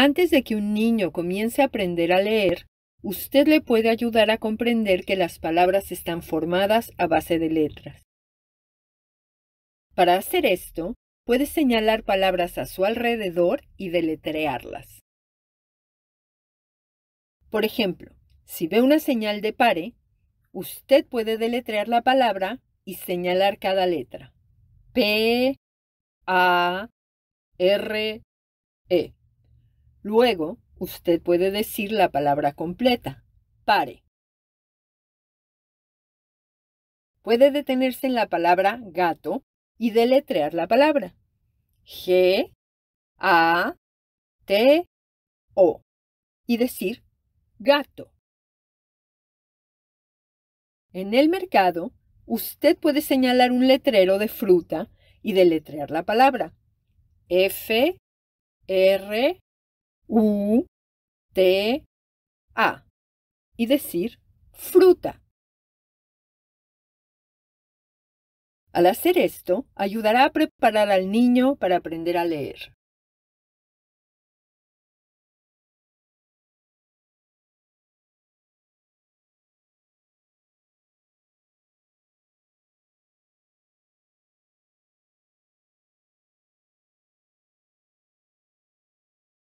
Antes de que un niño comience a aprender a leer, usted le puede ayudar a comprender que las palabras están formadas a base de letras. Para hacer esto, puede señalar palabras a su alrededor y deletrearlas. Por ejemplo, si ve una señal de pare, usted puede deletrear la palabra y señalar cada letra. P, A, R, E. Luego, usted puede decir la palabra completa. Pare. Puede detenerse en la palabra gato y deletrear la palabra. G, A, T, O. Y decir gato. En el mercado, usted puede señalar un letrero de fruta y deletrear la palabra. F, R, U, T, A y decir fruta. Al hacer esto, ayudará a preparar al niño para aprender a leer.